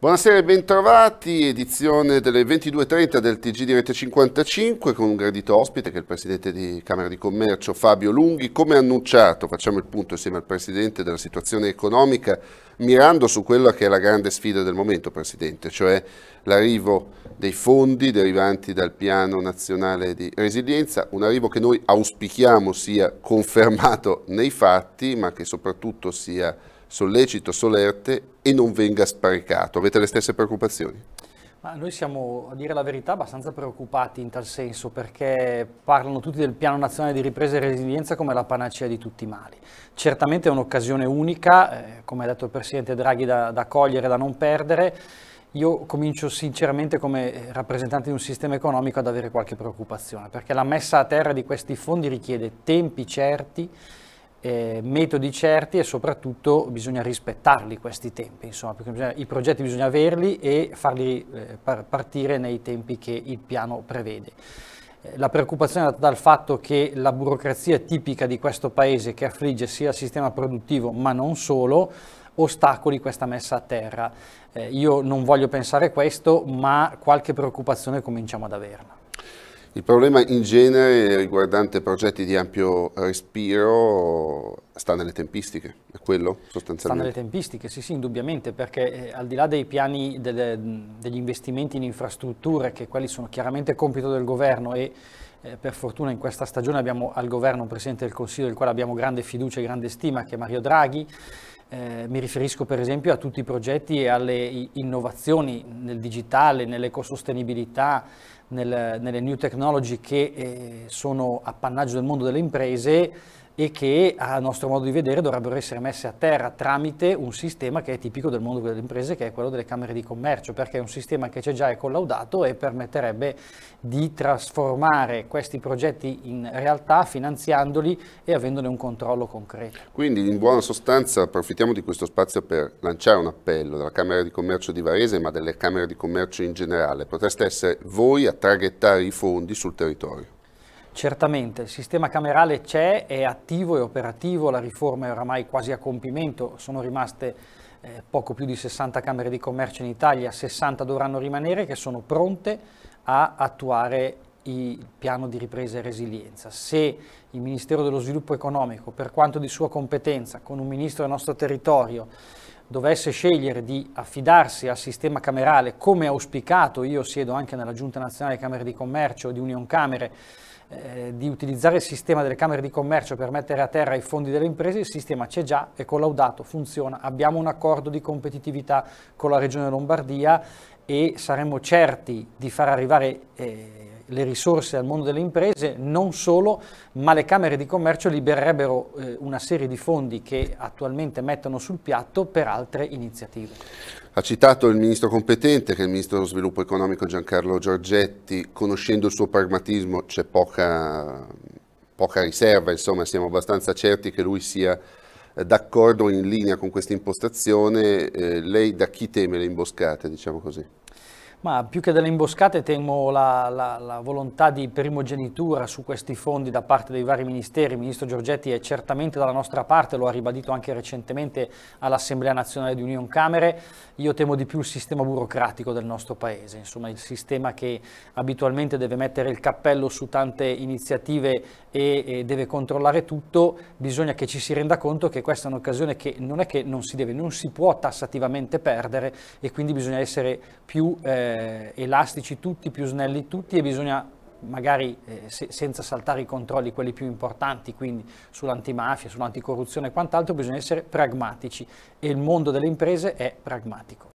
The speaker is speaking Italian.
Buonasera e bentrovati, edizione delle 22.30 del TG di Rete 55 con un gradito ospite che è il Presidente di Camera di Commercio Fabio Lunghi. Come annunciato facciamo il punto insieme al Presidente della situazione economica mirando su quella che è la grande sfida del momento Presidente, cioè l'arrivo dei fondi derivanti dal Piano Nazionale di Resilienza, un arrivo che noi auspichiamo sia confermato nei fatti ma che soprattutto sia sollecito, solerte e non venga sprecato. Avete le stesse preoccupazioni? Ma noi siamo, a dire la verità, abbastanza preoccupati in tal senso perché parlano tutti del Piano Nazionale di Ripresa e Resilienza come la panacea di tutti i mali. Certamente è un'occasione unica, eh, come ha detto il Presidente Draghi, da, da cogliere, da non perdere. Io comincio sinceramente come rappresentante di un sistema economico ad avere qualche preoccupazione perché la messa a terra di questi fondi richiede tempi certi, eh, metodi certi e soprattutto bisogna rispettarli questi tempi, insomma, perché bisogna, i progetti bisogna averli e farli eh, par partire nei tempi che il piano prevede. Eh, la preoccupazione è data dal fatto che la burocrazia tipica di questo paese che affligge sia il sistema produttivo ma non solo, ostacoli questa messa a terra. Eh, io non voglio pensare questo, ma qualche preoccupazione cominciamo ad averla. Il problema in genere riguardante progetti di ampio respiro sta nelle tempistiche, è quello sostanzialmente? Sta nelle tempistiche, sì sì, indubbiamente, perché eh, al di là dei piani delle, degli investimenti in infrastrutture, che quelli sono chiaramente compito del governo e eh, per fortuna in questa stagione abbiamo al governo un Presidente del Consiglio del quale abbiamo grande fiducia e grande stima, che è Mario Draghi. Eh, mi riferisco per esempio a tutti i progetti e alle innovazioni nel digitale, nell'ecosostenibilità, nel, nelle new technology che eh, sono appannaggio del mondo delle imprese e che a nostro modo di vedere dovrebbero essere messe a terra tramite un sistema che è tipico del mondo delle imprese che è quello delle camere di commercio perché è un sistema che c'è già e collaudato e permetterebbe di trasformare questi progetti in realtà finanziandoli e avendone un controllo concreto. Quindi in buona sostanza approfittiamo di questo spazio per lanciare un appello della Camera di Commercio di Varese ma delle Camere di Commercio in generale, potreste essere voi a traghettare i fondi sul territorio. Certamente, il sistema camerale c'è, è attivo e operativo, la riforma è oramai quasi a compimento, sono rimaste eh, poco più di 60 camere di commercio in Italia, 60 dovranno rimanere che sono pronte a attuare il piano di ripresa e resilienza. Se il Ministero dello Sviluppo Economico, per quanto di sua competenza, con un ministro del nostro territorio, dovesse scegliere di affidarsi al sistema camerale, come auspicato, io siedo anche nella Giunta Nazionale Camere di Commercio di Union Camere, eh, di utilizzare il sistema delle camere di commercio per mettere a terra i fondi delle imprese, il sistema c'è già, è collaudato, funziona, abbiamo un accordo di competitività con la regione Lombardia e saremmo certi di far arrivare eh, le risorse al mondo delle imprese, non solo, ma le Camere di Commercio libererebbero eh, una serie di fondi che attualmente mettono sul piatto per altre iniziative. Ha citato il ministro competente, che è il ministro dello sviluppo economico Giancarlo Giorgetti, conoscendo il suo pragmatismo c'è poca, poca riserva, insomma siamo abbastanza certi che lui sia eh, d'accordo in linea con questa impostazione, eh, lei da chi teme le imboscate, diciamo così? Ma più che delle imboscate temo la, la, la, volontà di primogenitura su questi fondi da parte dei vari ministeri. Il ministro Giorgetti è certamente dalla nostra parte, lo ha ribadito anche recentemente all'Assemblea nazionale di Union Camere. Io temo di più il sistema burocratico del nostro paese, insomma il sistema che abitualmente deve mettere il cappello su tante iniziative e, e deve controllare tutto. Bisogna che ci si renda conto che questa è un'occasione che non è che non si deve, non si può tassativamente perdere e quindi bisogna essere più... Eh, eh, elastici tutti, più snelli tutti e bisogna magari eh, se, senza saltare i controlli, quelli più importanti, quindi sull'antimafia, sull'anticorruzione e quant'altro, bisogna essere pragmatici e il mondo delle imprese è pragmatico.